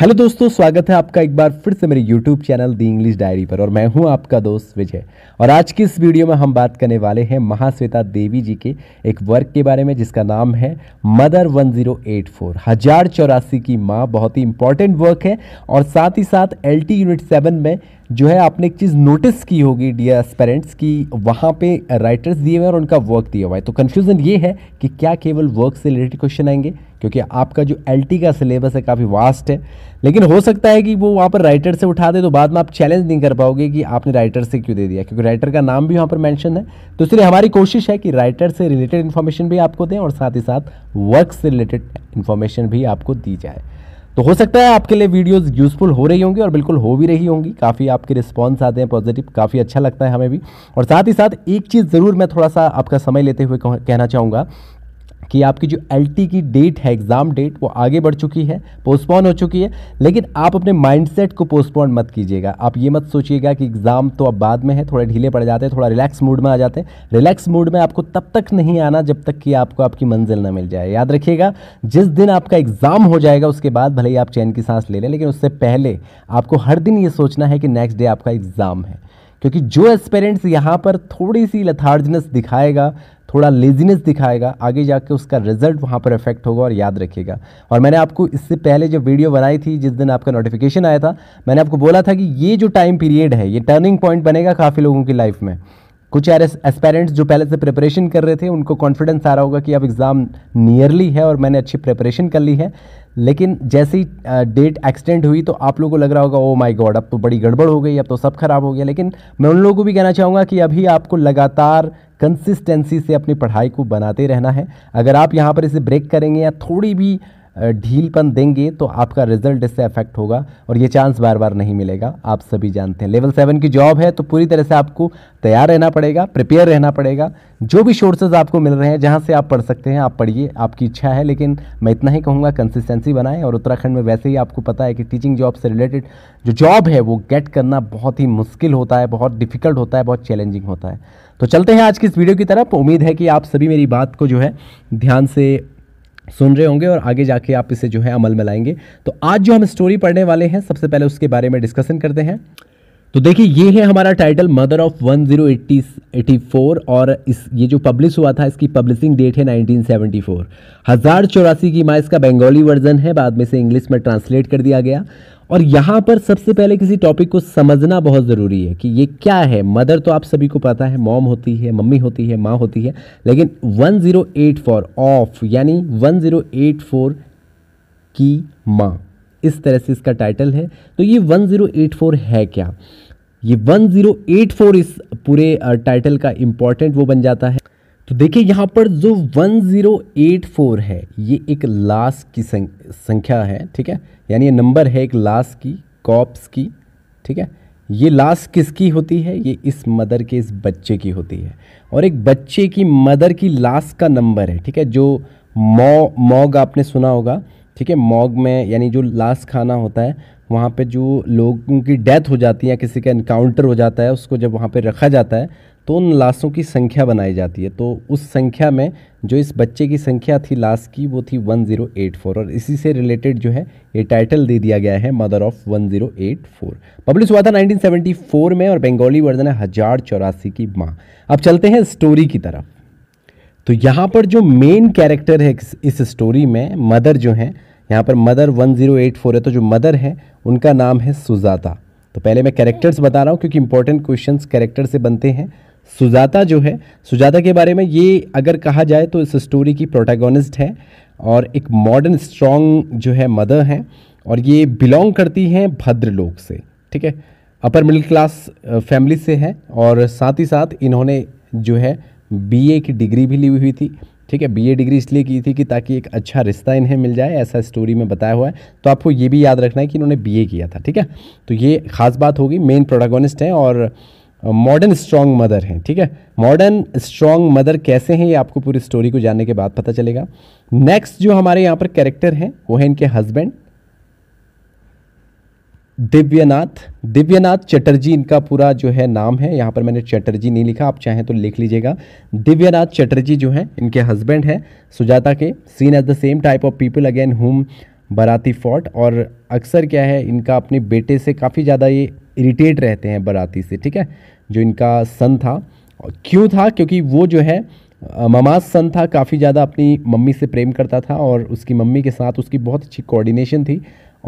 hello दोस्तों स्वागत है आपका एक बार फिर से मेरे YouTube channel the English diary पर और मैं हूं आपका दोस्त विजय और आज की इस वीडियो में हम बात करने वाले हैं महाश्वेता देवी जी के एक वर्क के बारे में जिसका नाम है मदर 1084 हजार चौरासी की माँ बहुत ही इंपॉर्टेंट वर्क है और साथ ही साथ एल यूनिट सेवन में जो है आपने एक चीज़ नोटिस की होगी डियर एस्पेरेंट्स कि वहाँ पे राइटर्स दिए हुए हैं और उनका वर्क दिया हुआ है तो कन्फ्यूज़न ये है कि क्या केवल वर्क से रिलेटेड क्वेश्चन आएंगे क्योंकि आपका जो एल का सिलेबस है काफ़ी वास्ट है लेकिन हो सकता है कि वो वहाँ पर राइटर से उठा दे तो बाद में आप चैलेंज नहीं कर पाओगे कि आपने राइटर से क्यों दे दिया क्योंकि राइटर का नाम भी वहाँ पर मैंशन है तो इसलिए हमारी कोशिश है कि राइटर से रिलेटेड इन्फॉर्मेशन भी आपको दें और साथ ही साथ वर्क से रिलेटेड इन्फॉर्मेशन भी आपको दी जाए तो हो सकता है आपके लिए वीडियोस यूज़फुल हो रही होंगी और बिल्कुल हो भी रही होंगी काफ़ी आपके रिस्पांस आते हैं पॉजिटिव काफ़ी अच्छा लगता है हमें भी और साथ ही साथ एक चीज़ ज़रूर मैं थोड़ा सा आपका समय लेते हुए कहना चाहूँगा कि आपकी जो एल की डेट है एग्ज़ाम डेट वो आगे बढ़ चुकी है पोस्टपोन हो चुकी है लेकिन आप अपने माइंडसेट को पोस्टपोन मत कीजिएगा आप ये मत सोचिएगा कि एग्ज़ाम तो अब बाद में है थोड़े ढीले पड़ जाते हैं थोड़ा रिलैक्स मूड में आ जाते हैं रिलैक्स मूड में आपको तब तक नहीं आना जब तक कि आपको आपकी मंजिल ना मिल जाए याद रखिएगा जिस दिन आपका एग्ज़ाम हो जाएगा उसके बाद भले ही आप चैन की सांस ले लें लेकिन उससे पहले आपको हर दिन ये सोचना है कि नेक्स्ट डे आपका एग्ज़ाम है क्योंकि जो एस्पेरेंट्स यहाँ पर थोड़ी सी लथार्जनेस दिखाएगा थोड़ा लेजीनेस दिखाएगा आगे जाके उसका रिजल्ट वहाँ पर इफेक्ट होगा और याद रखेगा और मैंने आपको इससे पहले जब वीडियो बनाई थी जिस दिन आपका नोटिफिकेशन आया था मैंने आपको बोला था कि ये जो टाइम पीरियड है ये टर्निंग पॉइंट बनेगा काफ़ी लोगों की लाइफ में कुछ यार एस्पेरेंट्स जो पहले से प्रिपरेशन कर रहे थे उनको कॉन्फिडेंस आ रहा होगा कि अब एग्ज़ाम नियरली है और मैंने अच्छी प्रिपरेशन कर ली है लेकिन जैसे ही डेट एक्सटेंड हुई तो आप लोगों को लग रहा होगा ओ माय गॉड अब तो बड़ी गड़बड़ हो गई अब तो सब खराब हो गया लेकिन मैं उन लोगों को भी कहना चाहूँगा कि अभी आपको लगातार कंसिस्टेंसी से अपनी पढ़ाई को बनाते रहना है अगर आप यहाँ पर इसे ब्रेक करेंगे या थोड़ी भी ढीलपन देंगे तो आपका रिजल्ट इससे अफेक्ट होगा और ये चांस बार बार नहीं मिलेगा आप सभी जानते हैं लेवल सेवन की जॉब है तो पूरी तरह से आपको तैयार रहना पड़ेगा प्रिपेयर रहना पड़ेगा जो भी सोर्सेज आपको मिल रहे हैं जहाँ से आप पढ़ सकते हैं आप पढ़िए आपकी इच्छा है लेकिन मैं इतना ही कहूँगा कंसिस्टेंसी बनाएं और उत्तराखंड में वैसे ही आपको पता है कि टीचिंग जॉब से रिलेटेड जो जॉब है वो गेट करना बहुत ही मुश्किल होता है बहुत डिफिकल्ट होता है बहुत चैलेंजिंग होता है तो चलते हैं आज की इस वीडियो की तरफ उम्मीद है कि आप सभी मेरी बात को जो है ध्यान से सुन रहे होंगे और आगे जाके आप इसे जो है अमल में लाएंगे तो आज जो हम स्टोरी पढ़ने वाले हैं सबसे पहले उसके बारे में डिस्कशन करते हैं तो देखिए ये है हमारा title mother of one four और इस ये जो पब्लिश हुआ था इसकी पब्लिशिंग डेट है 1974 हज़ार चौरासी की माँ इसका बंगाली वर्जन है बाद में से इंग्लिश में ट्रांसलेट कर दिया गया और यहाँ पर सबसे पहले किसी टॉपिक को समझना बहुत ज़रूरी है कि ये क्या है मदर तो आप सभी को पता है मॉम होती है मम्मी होती है माँ होती है लेकिन 1084 ऑफ यानी फोर की माँ इस तरह से इसका टाइटल है तो ये 1084 है क्या ये 1084 इस पूरे टाइटल का इम्पॉर्टेंट वो बन जाता है तो देखिए यहाँ पर जो 1084 है ये एक लाश की संख्या है ठीक है यानी ये नंबर है एक लाश की कॉप्स की ठीक है ये लाश किसकी होती है ये इस मदर के इस बच्चे की होती है और एक बच्चे की मदर की लाश का नंबर है ठीक है जो मॉ मॉग आपने सुना होगा ठीक है मॉग में यानी जो लाश खाना होता है वहाँ पे जो लोगों की डेथ हो जाती है या किसी का इनकाउंटर हो जाता है उसको जब वहाँ पे रखा जाता है तो उन लाशों की संख्या बनाई जाती है तो उस संख्या में जो इस बच्चे की संख्या थी लाश की वो थी 1084 और इसी से रिलेटेड जो है ये टाइटल दे दिया गया है मदर ऑफ 1084 पब्लिश हुआ था 1974 में और बंगाली वर्जन है हजार चौरासी की माँ अब चलते हैं स्टोरी की तरफ तो यहाँ पर जो मेन कैरेक्टर है इस स्टोरी में मदर जो है यहाँ पर मदर 1084 है तो जो मदर है उनका नाम है सुजाता तो पहले मैं कैरेक्टर्स बता रहा हूँ क्योंकि इंपॉर्टेंट क्वेश्चंस कैरेक्टर से बनते हैं सुजाता जो है सुजाता के बारे में ये अगर कहा जाए तो इस स्टोरी की प्रोटैगोनिस्ट है और एक मॉडर्न स्ट्रॉन्ग जो है मदर हैं और ये बिलोंग करती हैं भद्र लोग से ठीक है अपर मिडिल क्लास फैमिली से है और साथ ही साथ इन्होंने जो है बीए की डिग्री भी ली हुई थी ठीक है बीए डिग्री इसलिए की थी कि ताकि एक अच्छा रिश्ता इन्हें मिल जाए ऐसा स्टोरी में बताया हुआ है तो आपको ये भी याद रखना है कि इन्होंने बीए किया था ठीक है तो ये ख़ास बात होगी मेन प्रोटागोनिस्ट हैं और मॉडर्न स्ट्रॉन्ग मदर हैं ठीक है मॉडर्न स्ट्रॉन्ग मदर कैसे हैं ये आपको पूरी स्टोरी को जानने के बाद पता चलेगा नेक्स्ट जो हमारे यहाँ पर कैरेक्टर हैं वो है इनके हस्बैंड दिव्यनाथ दिव्यनाथ चटर्जी इनका पूरा जो है नाम है यहाँ पर मैंने चटर्जी नहीं लिखा आप चाहें तो लिख लीजिएगा दिव्यनाथ चटर्जी जो हैं इनके हस्बैंड हैं सुजाता के seen as the same type of people again home बराती फॉट और अक्सर क्या है इनका अपने बेटे से काफ़ी ज़्यादा ये इरिटेट रहते हैं बराती से ठीक है जो इनका सन था क्यों था क्योंकि वो जो है ममाज सन था काफ़ी ज़्यादा अपनी मम्मी से प्रेम करता था और उसकी मम्मी के साथ उसकी बहुत अच्छी कोऑर्डिनेशन थी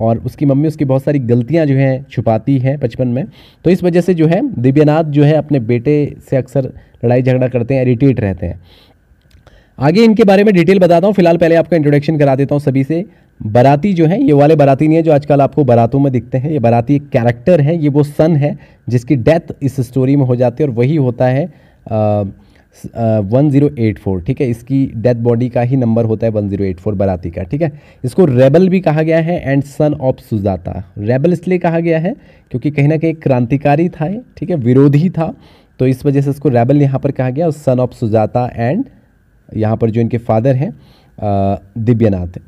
और उसकी मम्मी उसकी बहुत सारी गलतियां जो हैं छुपाती हैं बचपन में तो इस वजह से जो है दिव्यानाथ जो है अपने बेटे से अक्सर लड़ाई झगड़ा करते हैं इरीटेट रहते हैं आगे इनके बारे में डिटेल बताता हूँ फिलहाल पहले आपका इंट्रोडक्शन करा देता हूँ सभी से बराती जो है ये वाले बराती नहीं है जो आजकल आपको बरातों में दिखते हैं ये बराती एक कैरेक्टर है ये वो सन है जिसकी डेथ इस स्टोरी में हो जाती है और वही होता है वन ज़ीरो एट फोर ठीक है इसकी डेथ बॉडी का ही नंबर होता है वन ज़ीरो एट फोर बराती का ठीक है इसको रेबल भी कहा गया है and son of Sujata rebel इसलिए कहा गया है क्योंकि कहीं ना कहीं क्रांतिकारी था ठीक है विरोधी था तो इस वजह से इसको रेबल यहाँ पर कहा गया और सन ऑफ सुजाता एंड यहाँ पर जो इनके फादर हैं दिव्यनाथ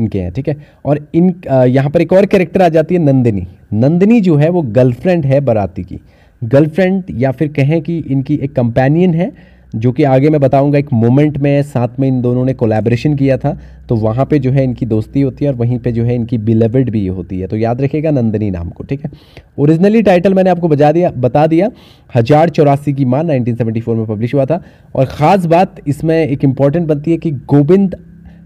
इनके हैं ठीक है और इन यहाँ पर एक और कैरेक्टर आ जाती है नंदिनी नंदिनी जो है वो गर्लफ्रेंड है बराती की गर्लफ्रेंड या फिर कहें कि इनकी एक कंपेनियन है जो कि आगे मैं बताऊंगा एक मोमेंट में साथ में इन दोनों ने कोलैबोरेशन किया था तो वहाँ पे जो है इनकी दोस्ती होती है और वहीं पे जो है इनकी बिलवड भी होती है तो याद रखिएगा नंदिनी नाम को ठीक है ओरिजिनली टाइटल मैंने आपको बजा दिया बता दिया हज़ार चौरासी की माँ 1974 में पब्लिश हुआ था और ख़ास बात इसमें एक इम्पॉर्टेंट बनती है कि गोविंद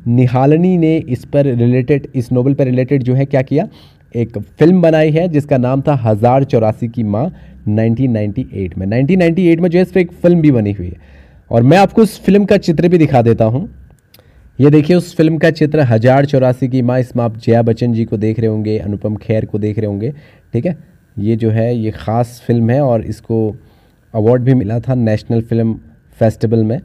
निहालनी ने इस पर रिलेटेड इस नोवेल पर रिलेटेड जो है क्या किया एक फिल्म बनाई है जिसका नाम था हज़ार चौरासी की माँ 1998 में 1998 में जो है इस पर एक फिल्म भी बनी हुई है और मैं आपको उस फिल्म का चित्र भी दिखा देता हूँ ये देखिए उस फिल्म का चित्र हज़ार चौरासी की माँ इसमें आप जया बच्चन जी को देख रहे होंगे अनुपम खेर को देख रहे होंगे ठीक है ये जो है ये ख़ास फिल्म है और इसको अवार्ड भी मिला था नेशनल फिल्म फेस्टिवल में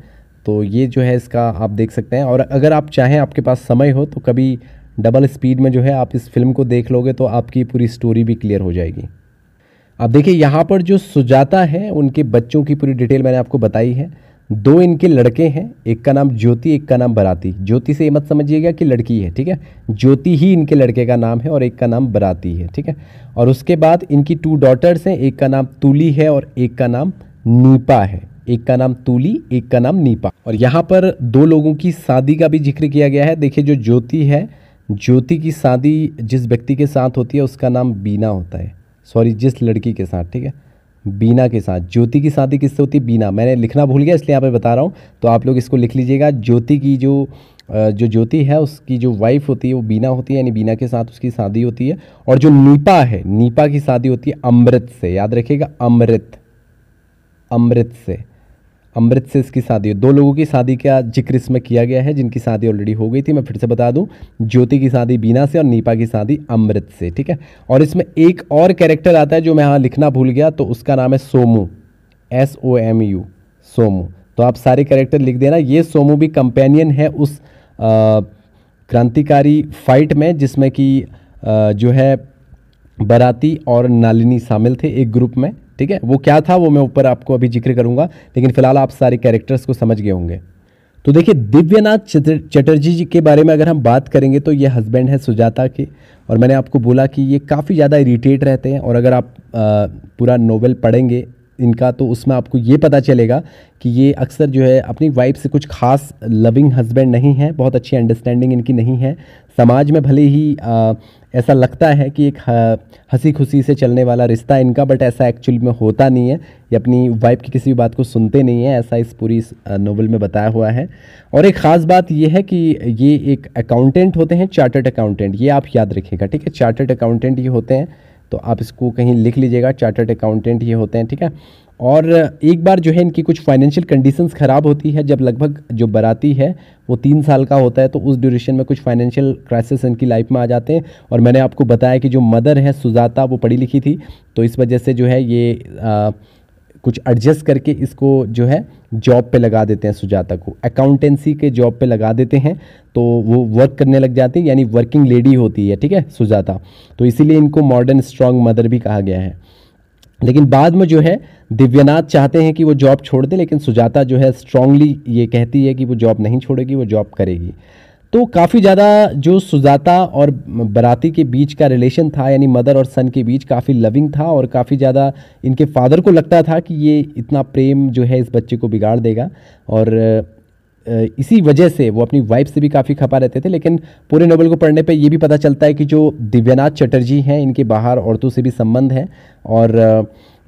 तो ये जो है इसका आप देख सकते हैं और अगर आप चाहें आपके पास समय हो तो कभी डबल स्पीड में जो है आप इस फिल्म को देख लोगे तो आपकी पूरी स्टोरी भी क्लियर हो जाएगी अब देखिए यहाँ पर जो सुजाता है उनके बच्चों की पूरी डिटेल मैंने आपको बताई है दो इनके लड़के हैं एक का नाम ज्योति एक का नाम बराती ज्योति से ये मत समझिएगा कि लड़की है ठीक है ज्योति ही इनके लड़के का नाम है और एक का नाम बराती है ठीक है और उसके बाद इनकी टू डॉटर्स हैं एक का नाम तुली है और एक का नाम नीपा है एक का नाम तूली एक का नाम नीपा और यहाँ पर दो लोगों की शादी का भी जिक्र किया गया है देखिए जो ज्योति है ज्योति की शादी जिस व्यक्ति के साथ होती है उसका नाम बीना होता है सॉरी जिस लड़की के साथ ठीक है बीना के साथ ज्योति की शादी किससे होती है बीना मैंने लिखना भूल गया इसलिए यहाँ पे बता रहा हूँ तो आप लोग इसको लिख लीजिएगा ज्योति की जो जो ज्योति है उसकी जो वाइफ होती है वो बीना होती है यानी बीना के साथ उसकी शादी होती है और जो नीपा है नीपा की शादी होती है अमृत से याद रखिएगा अमृत अमृत से अमृत से इसकी शादी दो लोगों की शादी का जिक्र इसमें किया गया है जिनकी शादी ऑलरेडी हो गई थी मैं फिर से बता दूं ज्योति की शादी बीना से और नीपा की शादी अमृत से ठीक है और इसमें एक और कैरेक्टर आता है जो मैं यहाँ लिखना भूल गया तो उसका नाम है Somu S O M U Somu तो आप सारे कैरेक्टर लिख देना ये सोमू भी कंपेनियन है उस क्रांतिकारी फाइट में जिसमें कि जो है बराती और नालिनी शामिल थे एक ग्रुप में ठीक है वो क्या था वो मैं ऊपर आपको अभी जिक्र करूंगा लेकिन फिलहाल आप सारे कैरेक्टर्स को समझ गए होंगे तो देखिए दिव्यनाथ चटर्जी जी के बारे में अगर हम बात करेंगे तो ये हस्बैंड है सुजाता के और मैंने आपको बोला कि ये काफ़ी ज़्यादा इरीटेट रहते हैं और अगर आप आ, पूरा नोवेल पढ़ेंगे इनका तो उसमें आपको ये पता चलेगा कि ये अक्सर जो है अपनी वाइफ से कुछ खास लविंग हस्बैंड नहीं है बहुत अच्छी अंडरस्टैंडिंग इनकी नहीं है समाज में भले ही आ, ऐसा लगता है कि एक हंसी खुशी से चलने वाला रिश्ता इनका बट ऐसा एक्चुअल में होता नहीं है ये अपनी वाइफ की किसी भी बात को सुनते नहीं है ऐसा इस पूरी नोवेल में बताया हुआ है और एक ख़ास बात यह है कि ये एक अकाउंटेंट होते हैं चार्टर्ड अकाउंटेंट ये आप याद रखिएगा ठीक है चार्टर्ड अकाउंटेंट ये होते हैं तो आप इसको कहीं लिख लीजिएगा चार्टर्ड अकाउंटेंट ये होते हैं ठीक है और एक बार जो है इनकी कुछ फाइनेंशियल कंडीशंस ख़राब होती है जब लगभग जो बराती है वो तीन साल का होता है तो उस ड्यूरेशन में कुछ फाइनेंशियल क्राइसिस इनकी लाइफ में आ जाते हैं और मैंने आपको बताया कि जो मदर है सुजाता वो पढ़ी लिखी थी तो इस वजह से जो है ये आ, कुछ एडजस्ट करके इसको जो है जॉब पे लगा देते हैं सुजाता को अकाउंटेंसी के जॉब पे लगा देते हैं तो वो वर्क करने लग जाती है यानी वर्किंग लेडी होती है ठीक है सुजाता तो इसीलिए इनको मॉडर्न स्ट्रॉन्ग मदर भी कहा गया है लेकिन बाद में जो है दिव्यनाथ चाहते हैं कि वो जॉब छोड़ दे लेकिन सुजाता जो है स्ट्रांगली ये कहती है कि वो जॉब नहीं छोड़ेगी वो जॉब करेगी तो काफ़ी ज़्यादा जो सुजाता और बराती के बीच का रिलेशन था यानी मदर और सन के बीच काफ़ी लविंग था और काफ़ी ज़्यादा इनके फादर को लगता था कि ये इतना प्रेम जो है इस बच्चे को बिगाड़ देगा और इसी वजह से वो अपनी वाइफ से भी काफ़ी खपा रहते थे लेकिन पूरे नोबल को पढ़ने पे ये भी पता चलता है कि जो दिव्यानाथ चटर्जी हैं इनके बाहर औरतों से भी संबंध है और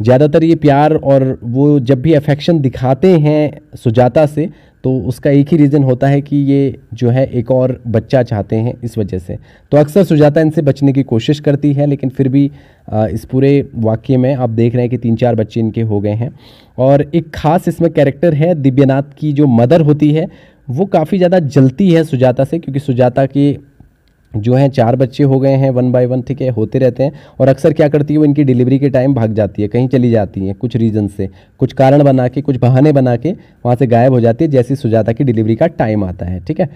ज़्यादातर ये प्यार और वो जब भी अफेक्शन दिखाते हैं सुजाता से तो उसका एक ही रीज़न होता है कि ये जो है एक और बच्चा चाहते हैं इस वजह से तो अक्सर सुजाता इनसे बचने की कोशिश करती है लेकिन फिर भी इस पूरे वाक्य में आप देख रहे हैं कि तीन चार बच्चे इनके हो गए हैं और एक ख़ास इसमें कैरेक्टर है दिव्यनाथ की जो मदर होती है वो काफ़ी ज़्यादा जलती है सुजाता से क्योंकि सुजाता के जो हैं चार बच्चे हो गए हैं वन बाय वन ठीक है होते रहते हैं और अक्सर क्या करती है वो इनकी डिलीवरी के टाइम भाग जाती है कहीं चली जाती हैं कुछ रीज़न से कुछ कारण बना के कुछ बहाने बना के वहाँ से गायब हो जाती है जैसे सुजाता की डिलीवरी का टाइम आता है ठीक है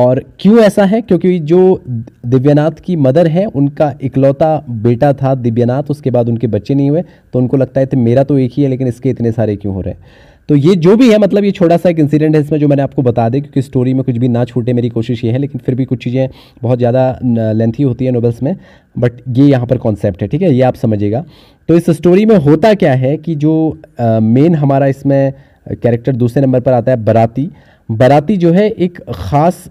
और क्यों ऐसा है क्योंकि जो दिव्यनाथ की मदर है उनका इकलौता बेटा था दिव्यनाथ उसके बाद उनके बच्चे नहीं हुए तो उनको लगता है तो मेरा तो एक ही है लेकिन इसके इतने सारे क्यों हो रहे हैं तो ये जो भी है मतलब ये छोटा सा एक इंसिडेंट है इसमें जो मैंने आपको बता दें क्योंकि स्टोरी में कुछ भी ना छूटे मेरी कोशिश ये है लेकिन फिर भी कुछ चीज़ें बहुत ज़्यादा लेंथी होती है नोवेल्स में बट ये यहाँ पर कॉन्सेप्ट है ठीक है ये आप समझिएगा तो इस स्टोरी में होता क्या है कि जो मेन हमारा इसमें कैरेक्टर दूसरे नंबर पर आता है बराती बराती जो है एक ख़ास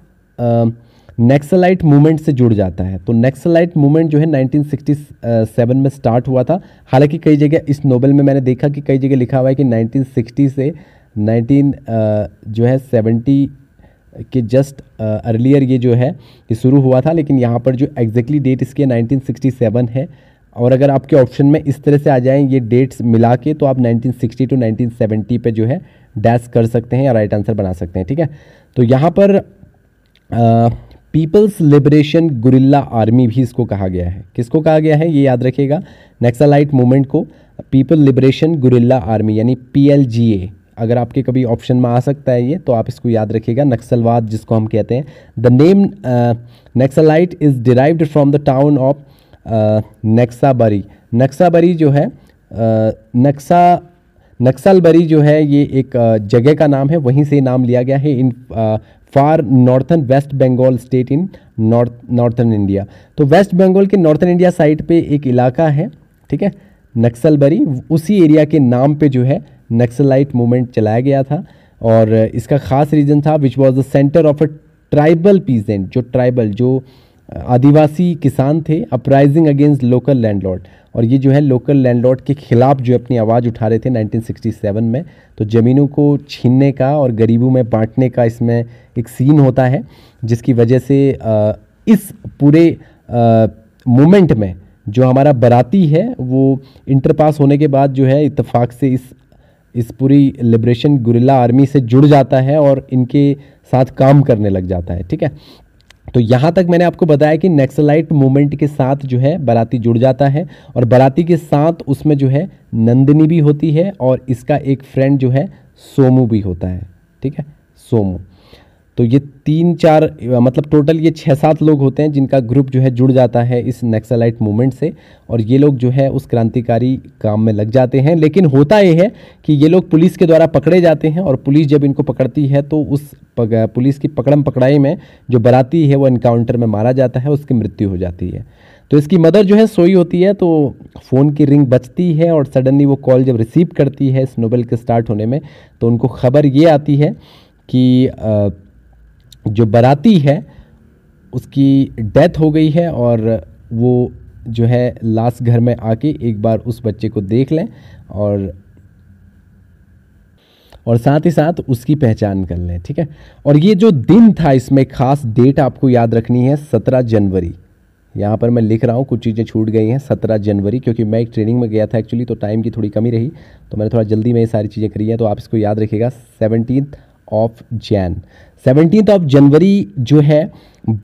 नेक्सलाइट मूवमेंट से जुड़ जाता है तो नेक्सलाइट मूवमेंट जो है 1967 में स्टार्ट हुआ था हालांकि कई जगह इस नोबेल में मैंने देखा कि कई जगह लिखा हुआ है कि 1960 से 19 जो है 70 के जस्ट अर्लियर ये जो है ये शुरू हुआ था लेकिन यहाँ पर जो एग्जैक्टली डेट इसके 1967 है और अगर आपके ऑप्शन में इस तरह से आ जाएँ ये डेट्स मिला के तो आप नाइनटीन टू नाइनटीन पे जो है डैश कर सकते हैं या राइट आंसर बना सकते हैं ठीक है तो यहाँ पर आ, पीपल्स लिबरेशन गुरिल्ला आर्मी भी इसको कहा गया है किसको कहा गया है ये याद रखेगा नेक्सालाइट मूवमेंट को पीपल लिबरेशन गुरिल्ला आर्मी यानी पी अगर आपके कभी ऑप्शन में आ सकता है ये तो आप इसको याद रखिएगा नक्सलवाद जिसको हम कहते हैं the name Naxalite is derived from the town of Naxalbari Naxalbari जो है नक्सा uh, नक्सलबरी जो है ये एक uh, जगह का नाम है वहीं से नाम लिया गया है in uh, far northern West Bengal state in north northern India तो वेस्ट बंगाल के नॉर्थन इंडिया साइड पे एक इलाका है ठीक है नक्सलबरी उसी एरिया के नाम पे जो है नक्सलाइट मूवमेंट चलाया गया था और इसका ख़ास रीज़न था which was the centre of a tribal peasant जो ट्राइबल जो आदिवासी किसान थे अपराइजिंग अगेंस्ट लोकल लैंडलॉर्ड और ये जो है लोकल लैंडलॉर्ड के खिलाफ जो अपनी आवाज़ उठा रहे थे 1967 में तो ज़मीनों को छीनने का और गरीबों में बांटने का इसमें एक सीन होता है जिसकी वजह से इस पूरे मोमेंट में जो हमारा बराती है वो इंटर पास होने के बाद जो है इतफ़ाक़ से इस इस पूरी लिब्रेशन गुरिल्ला आर्मी से जुड़ जाता है और इनके साथ काम करने लग जाता है ठीक है तो यहाँ तक मैंने आपको बताया कि नेक्सलाइट मूवमेंट के साथ जो है बराती जुड़ जाता है और बराती के साथ उसमें जो है नंदिनी भी होती है और इसका एक फ्रेंड जो है सोमू भी होता है ठीक है सोमू तो ये तीन चार मतलब टोटल ये छः सात लोग होते हैं जिनका ग्रुप जो है जुड़ जाता है इस नक्सलाइट मूवमेंट से और ये लोग जो है उस क्रांतिकारी काम में लग जाते हैं लेकिन होता ये है कि ये लोग पुलिस के द्वारा पकड़े जाते हैं और पुलिस जब इनको पकड़ती है तो उस पुलिस की पकड़म पकड़ाई में जो बराती है वो इनकाउंटर में मारा जाता है उसकी मृत्यु हो जाती है तो इसकी मदर जो है सोई होती है तो फ़ोन की रिंग बचती है और सडनली वो कॉल जब रिसीव करती है इस नोबेल के स्टार्ट होने में तो उनको खबर ये आती है कि जो बराती है उसकी डेथ हो गई है और वो जो है लास्ट घर में आके एक बार उस बच्चे को देख लें और और साथ ही साथ उसकी पहचान कर लें ठीक है और ये जो दिन था इसमें खास डेट आपको याद रखनी है सत्रह जनवरी यहाँ पर मैं लिख रहा हूँ कुछ चीज़ें छूट गई हैं सत्रह जनवरी क्योंकि मैं एक ट्रेनिंग में गया था एक्चुअली तो टाइम की थोड़ी कमी रही तो मैंने थोड़ा जल्दी में ये सारी चीज़ें करी हैं तो आप इसको याद रखिएगा seventeen of Jan seventeen of January जो है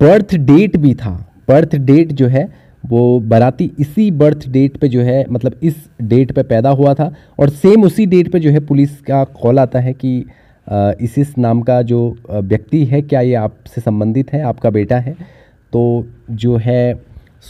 बर्थ डेट भी था बर्थ डेट जो है वो बराती इसी बर्थ डेट पे जो है मतलब इस डेट पे पैदा हुआ था और सेम उसी डेट पे जो है पुलिस का कॉल आता है कि इस इस नाम का जो व्यक्ति है क्या ये आपसे संबंधित है आपका बेटा है तो जो है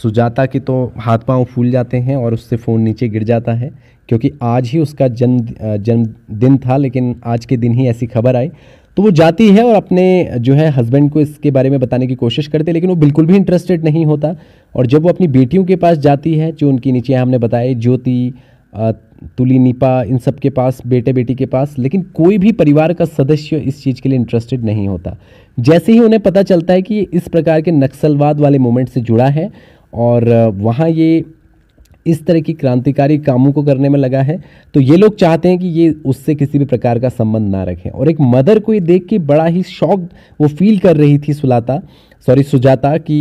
सुजाता के तो हाथ पांव फूल जाते हैं और उससे फ़ोन नीचे गिर जाता है क्योंकि आज ही उसका जन्म जन्मदिन था लेकिन आज के दिन ही ऐसी खबर आई तो वो जाती है और अपने जो है हस्बैंड को इसके बारे में बताने की कोशिश करती है लेकिन वो बिल्कुल भी इंटरेस्टेड नहीं होता और जब वो अपनी बेटियों के पास जाती है जो उनकी नीचे हमने बताए ज्योति तुली निपा इन सब के पास बेटे बेटी के पास लेकिन कोई भी परिवार का सदस्य इस चीज़ के लिए इंटरेस्टेड नहीं होता जैसे ही उन्हें पता चलता है कि इस प्रकार के नक्सलवाद वाले मोमेंट से जुड़ा है और वहाँ ये इस तरह की क्रांतिकारी कामों को करने में लगा है तो ये लोग चाहते हैं कि ये उससे किसी भी प्रकार का संबंध ना रखें और एक मदर को ये देख के बड़ा ही शौक वो फील कर रही थी सुलाता सॉरी सुजाता कि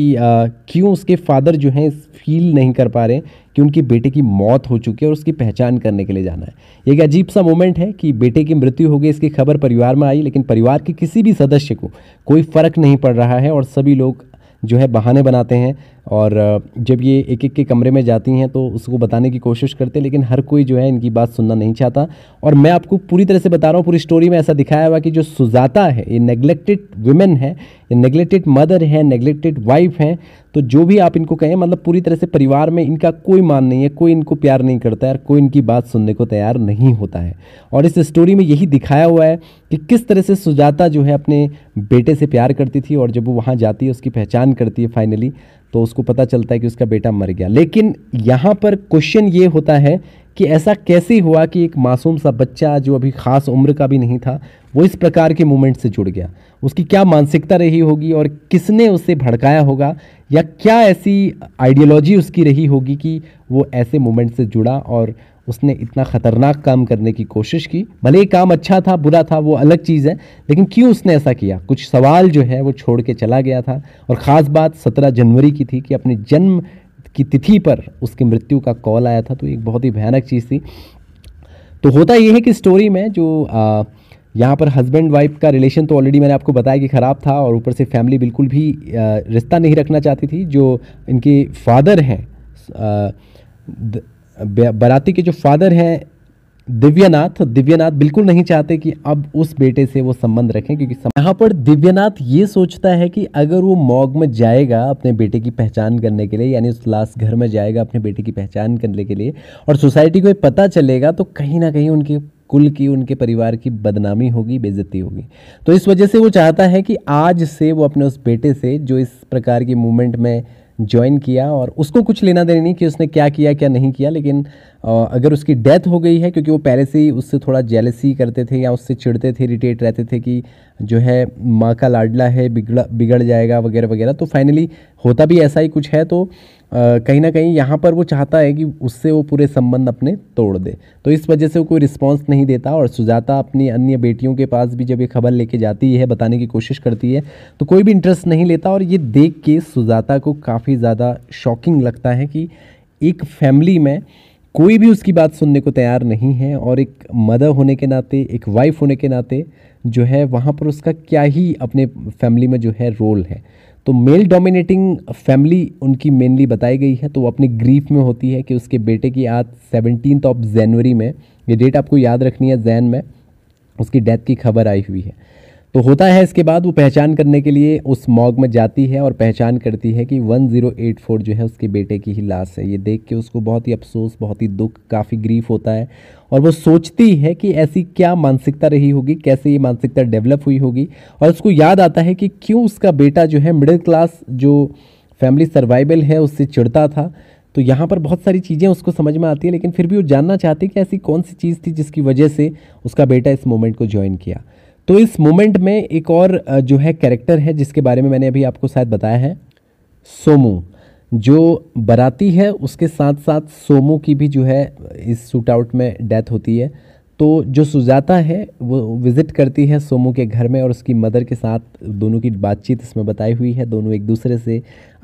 क्यों उसके फादर जो हैं फील नहीं कर पा रहे कि उनकी बेटे की मौत हो चुकी है और उसकी पहचान करने के लिए जाना है एक अजीब सा मोमेंट है कि बेटे की मृत्यु हो गई इसकी खबर परिवार में आई लेकिन परिवार के किसी भी सदस्य को कोई फ़र्क नहीं पड़ रहा है और सभी लोग जो है बहाने बनाते हैं और जब ये एक एक के कमरे में जाती हैं तो उसको बताने की कोशिश करते हैं लेकिन हर कोई जो है इनकी बात सुनना नहीं चाहता और मैं आपको पूरी तरह से बता रहा हूँ पूरी स्टोरी में ऐसा दिखाया हुआ कि जो सुजाता है ये नेगलेक्टेड वुमेन है ये नेगलेक्टेड मदर है नेगलेक्टेड वाइफ हैं तो जो भी आप इनको कहें मतलब पूरी तरह से परिवार में इनका कोई मान नहीं है कोई इनको प्यार नहीं करता है और कोई इनकी बात सुनने को तैयार नहीं होता है और इस स्टोरी में यही दिखाया हुआ है कि किस तरह से सुजाता जो है अपने बेटे से प्यार करती थी और जब वो वहाँ जाती है उसकी पहचान करती है फाइनली तो उसको पता चलता है कि उसका बेटा मर गया लेकिन यहां पर क्वेश्चन ये होता है कि ऐसा कैसे हुआ कि एक मासूम सा बच्चा जो अभी ख़ास उम्र का भी नहीं था वो इस प्रकार के मूवमेंट से जुड़ गया उसकी क्या मानसिकता रही होगी और किसने उसे भड़काया होगा या क्या ऐसी आइडियोलॉजी उसकी रही होगी कि वो ऐसे मूवमेंट से जुड़ा और उसने इतना ख़तरनाक काम करने की कोशिश की भले ही काम अच्छा था बुरा था वो अलग चीज़ है लेकिन क्यों उसने ऐसा किया कुछ सवाल जो है वो छोड़ के चला गया था और ख़ास बात सत्रह जनवरी की थी कि अपने जन्म की तिथि पर उसकी मृत्यु का कॉल आया था तो एक बहुत ही भयानक चीज़ थी तो होता यह है कि स्टोरी में जो आ, यहाँ पर हस्बैंड वाइफ का रिलेशन तो ऑलरेडी मैंने आपको बताया कि ख़राब था और ऊपर से फैमिली बिल्कुल भी रिश्ता नहीं रखना चाहती थी जो इनके फादर हैं बराती के जो फादर हैं दिव्यनाथ दिव्यनाथ बिल्कुल नहीं चाहते कि अब उस बेटे से वो संबंध रखें क्योंकि यहाँ पर दिव्यनाथ ये सोचता है कि अगर वो मॉग में जाएगा अपने बेटे की पहचान करने के लिए यानी उस लाश घर में जाएगा अपने बेटे की पहचान करने के लिए और सोसाइटी को पता चलेगा तो कहीं ना कहीं उनके कुल की उनके परिवार की बदनामी होगी बेजती होगी तो इस वजह से वो चाहता है कि आज से वो अपने उस बेटे से जो इस प्रकार की मूवमेंट में ज्वाइन किया और उसको कुछ लेना देना नहीं कि उसने क्या किया क्या नहीं किया लेकिन अगर उसकी डेथ हो गई है क्योंकि वो पहले से ही उससे थोड़ा जेलसी करते थे या उससे चिढ़ते थे इरीटेट रहते थे कि जो है माँ का लाडला है बिगड़ बिगड़ जाएगा वगैरह वगैरह तो फाइनली होता भी ऐसा ही कुछ है तो कहीं ना कहीं यहाँ पर वो चाहता है कि उससे वो पूरे संबंध अपने तोड़ दे तो इस वजह से वो कोई रिस्पॉन्स नहीं देता और सुजाता अपनी अन्य बेटियों के पास भी जब ये खबर लेके जाती है बताने की कोशिश करती है तो कोई भी इंटरेस्ट नहीं लेता और ये देख के सुजाता को काफ़ी ज़्यादा शॉकिंग लगता है कि एक फैमिली में कोई भी उसकी बात सुनने को तैयार नहीं है और एक मदर होने के नाते एक वाइफ होने के नाते जो है वहाँ पर उसका क्या ही अपने फैमिली में जो है रोल है तो मेल डोमिनेटिंग फैमिली उनकी मेनली बताई गई है तो वो अपने ग्रीफ में होती है कि उसके बेटे की आज सेवनटीन ऑफ जनवरी में ये डेट आपको याद रखनी है जैन में उसकी डेथ की खबर आई हुई है तो होता है इसके बाद वो पहचान करने के लिए उस मॉग में जाती है और पहचान करती है कि 1084 जो है उसके बेटे की ही लाश है ये देख के उसको बहुत ही अफसोस बहुत ही दुख काफ़ी ग्रीफ होता है और वो सोचती है कि ऐसी क्या मानसिकता रही होगी कैसे ये मानसिकता डेवलप हुई होगी और उसको याद आता है कि क्यों उसका बेटा जो है मिडिल क्लास जो फैमिली सर्वाइवल है उससे चिड़ता था तो यहाँ पर बहुत सारी चीज़ें उसको समझ में आती है लेकिन फिर भी वो जानना चाहती है कि ऐसी कौन सी चीज़ थी जिसकी वजह से उसका बेटा इस मोमेंट को ज्वाइन किया तो इस मोमेंट में एक और जो है कैरेक्टर है जिसके बारे में मैंने अभी आपको शायद बताया है सोमू जो बराती है उसके साथ साथ सोमो की भी जो है इस शूटआउट आउट में डेथ होती है तो जो सुजाता है वो विज़िट करती है सोमो के घर में और उसकी मदर के साथ दोनों की बातचीत इसमें बताई हुई है दोनों एक दूसरे से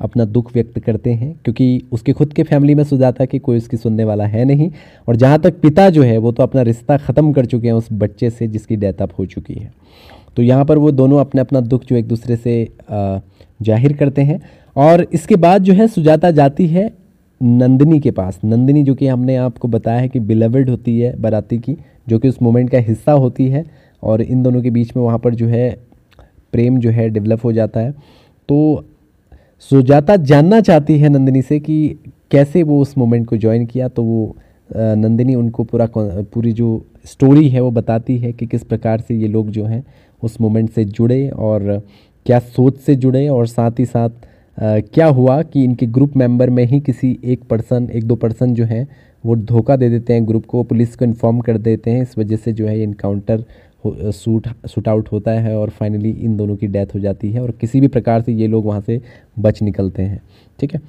अपना दुख व्यक्त करते हैं क्योंकि उसके खुद के फैमिली में सुजाता कि कोई उसकी सुनने वाला है नहीं और जहाँ तक पिता जो है वो तो अपना रिश्ता ख़त्म कर चुके हैं उस बच्चे से जिसकी डेथ अप हो चुकी है तो यहाँ पर वो दोनों अपना अपना दुख जो एक दूसरे से जाहिर करते हैं और इसके बाद जो है सुजाता जाती है नंदिनी के पास नंदिनी जो कि हमने आपको बताया है कि बिलवड होती है बराती की जो कि उस मोमेंट का हिस्सा होती है और इन दोनों के बीच में वहाँ पर जो है प्रेम जो है डेवलप हो जाता है तो सुजाता जानना चाहती है नंदिनी से कि कैसे वो उस मोमेंट को ज्वाइन किया तो वो नंदिनी उनको पूरा पूरी जो स्टोरी है वो बताती है कि किस प्रकार से ये लोग जो हैं उस मोमेंट से जुड़े और क्या सोच से जुड़े और साथ ही साथ क्या हुआ कि इनके ग्रुप मेंबर में ही किसी एक पर्सन एक दो पर्सन जो हैं वो धोखा दे देते हैं ग्रुप को पुलिस को इन्फॉर्म कर देते हैं इस वजह से जो है इनकाउंटर सूट सूट आउट होता है और फाइनली इन दोनों की डेथ हो जाती है और किसी भी प्रकार से ये लोग वहाँ से बच निकलते हैं ठीक है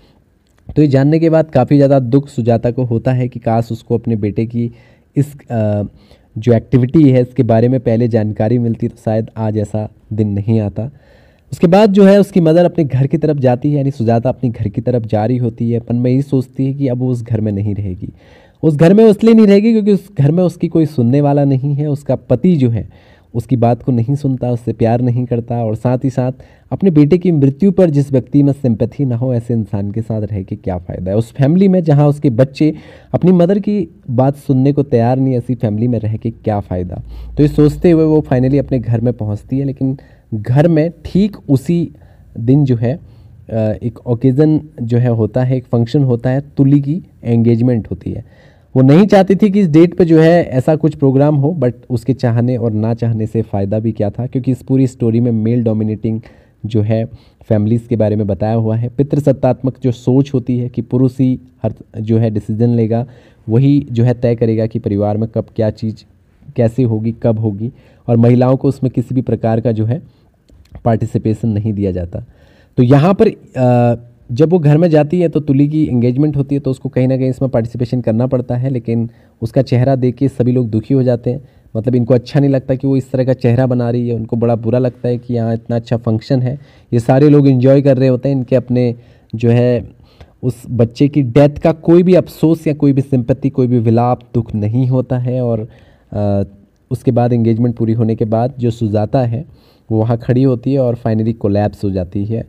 तो ये जानने के बाद काफ़ी ज़्यादा दुख सुजाता को होता है कि काश उसको अपने बेटे की इस आ, जो एक्टिविटी है इसके बारे में पहले जानकारी मिलती तो शायद आज ऐसा दिन नहीं आता उसके बाद जो है उसकी मदर अपने घर की तरफ जाती है यानी सुजाता अपने घर की तरफ जा रही होती है अपन में ये सोचती है कि अब वो उस घर में नहीं रहेगी उस घर में इसलिए नहीं रहेगी क्योंकि उस घर में उसकी कोई सुनने वाला नहीं है उसका पति जो है उसकी बात को नहीं सुनता उससे प्यार नहीं करता और साथ ही साथ अपने बेटे की मृत्यु पर जिस व्यक्ति में सिंपथी ना हो ऐसे इंसान के साथ रह के क्या फ़ायदा है उस फैमिली में जहाँ उसके बच्चे अपनी मदर की बात सुनने को तैयार नहीं ऐसी फैमिली में रह के क्या फ़ायदा तो ये सोचते हुए वो फाइनली अपने घर में पहुँचती है लेकिन घर में ठीक उसी दिन जो है एक ओकेज़न जो है होता है एक फंक्शन होता है तुली की एंगेजमेंट होती है वो नहीं चाहती थी कि इस डेट पे जो है ऐसा कुछ प्रोग्राम हो बट उसके चाहने और ना चाहने से फ़ायदा भी क्या था क्योंकि इस पूरी स्टोरी में मेल डोमिनेटिंग जो है फैमिलीज़ के बारे में बताया हुआ है पितृसत्तात्मक जो सोच होती है कि पुरुष ही हर जो है डिसीजन लेगा वही जो है तय करेगा कि परिवार में कब क्या चीज़ कैसे होगी कब होगी और महिलाओं को उसमें किसी भी प्रकार का जो है पार्टिसिपेशन नहीं दिया जाता तो यहाँ पर जब वो घर में जाती है तो तुली की इंगेजमेंट होती है तो उसको कहीं ना कहीं इसमें पार्टिसिपेशन करना पड़ता है लेकिन उसका चेहरा देख के सभी लोग दुखी हो जाते हैं मतलब इनको अच्छा नहीं लगता कि वो इस तरह का चेहरा बना रही है उनको बड़ा बुरा लगता है कि यहाँ इतना अच्छा फंक्शन है ये सारे लोग इन्जॉय कर रहे होते हैं इनके अपने जो है उस बच्चे की डेथ का कोई भी अफसोस या कोई भी सिंपत्ति कोई भी विलाप दुख नहीं होता है और आ, उसके बाद इंगेजमेंट पूरी होने के बाद जो सुजाता है वो वहाँ खड़ी होती है और फाइनली कोलैप्स हो जाती है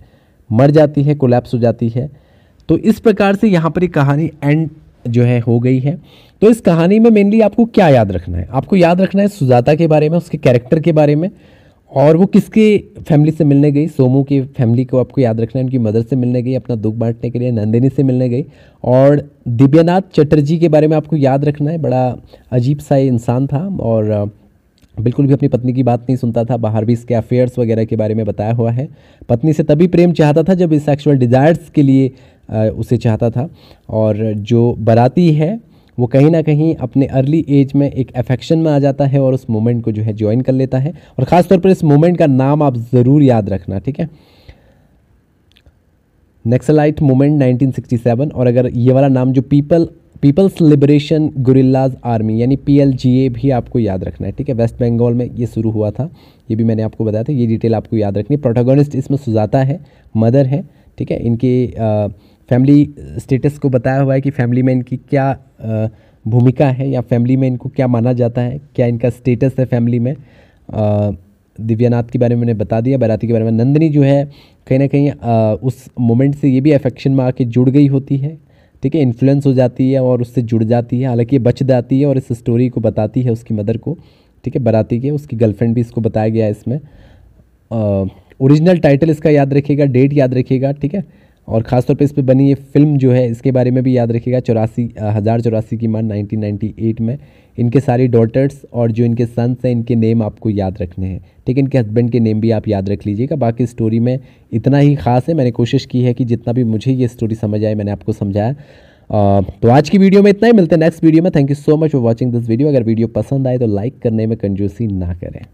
मर जाती है कोलैप्स हो जाती है तो इस प्रकार से यहाँ पर ये कहानी एंड जो है हो गई है तो इस कहानी में मेनली आपको क्या याद रखना है आपको याद रखना है सुजाता के बारे में उसके कैरेक्टर के बारे में और वो किसके फैमिली से मिलने गई सोमू की फैमिली को आपको याद रखना है उनकी मदर से मिलने गई अपना दुख बांटने के लिए नंदिनी से मिलने गई और दिव्यानाथ चटर्जी के बारे में आपको याद रखना है बड़ा अजीब सा इंसान था और बिल्कुल भी अपनी पत्नी की बात नहीं सुनता था बाहर भी इसके अफेयर्स वगैरह के बारे में बताया हुआ है पत्नी से तभी प्रेम चाहता था जब इस सेक्सुअल डिज़ायर्स के लिए उसे चाहता था और जो बराती है वो कहीं ना कहीं अपने अर्ली एज में एक अफेक्शन में आ जाता है और उस मोमेंट को जो है ज्वाइन कर लेता है और ख़ासतौर पर इस मोमेंट का नाम आप ज़रूर याद रखना ठीक है नेक्सलाइट मोमेंट 1967 और अगर ये वाला नाम जो people people's liberation guerrillas army यानी पी भी आपको याद रखना है ठीक है वेस्ट बंगाल में ये शुरू हुआ था ये भी मैंने आपको बताया था ये डिटेल आपको याद रखनी प्रोटोगोनिस्ट प्रोटागोनिस्ट इसमें सुजाता है मदर है ठीक है इनके फैमिली स्टेटस को बताया हुआ है कि फैमिली में इनकी क्या भूमिका है या फैमिली में इनको क्या माना जाता है क्या इनका स्टेटस है फैमिली में दिव्यानाथ के बारे में मैंने बता दिया बैराती के बारे में नंदनी जो है कहीं ना कहीं उस मोमेंट से ये भी अफेक्शन में आके जुड़ गई होती है ठीक है इन्फ्लुएंस हो जाती है और उससे जुड़ जाती है हालांकि ये बच जाती है और इस स्टोरी को बताती है उसकी मदर को ठीक है बराती के उसकी गर्लफ्रेंड भी इसको बताया गया है इसमें ओरिजिनल टाइटल इसका याद रखिएगा डेट याद रखिएगा ठीक है और ख़ासतौर पे इस पे बनी ये फिल्म जो है इसके बारे में भी याद रखिएगा चौरासी हज़ार चौरासी की मान 1998 में इनके सारे डॉटर्स और जो इनके सन्स हैं इनके नेम आपको याद रखने हैं ठीक है इनके हस्बैंड के नेम भी आप याद रख लीजिएगा बाकी स्टोरी में इतना ही ख़ास है मैंने कोशिश की है कि जितना भी मुझे ये स्टोरी समझ आए मैंने आपको समझाया तो आज की वीडियो में इतना ही मिलते हैं नेक्स्ट वीडियो में thank you so much for watching this video अगर वीडियो पसंद आए तो लाइक करने में कंजूसी ना करें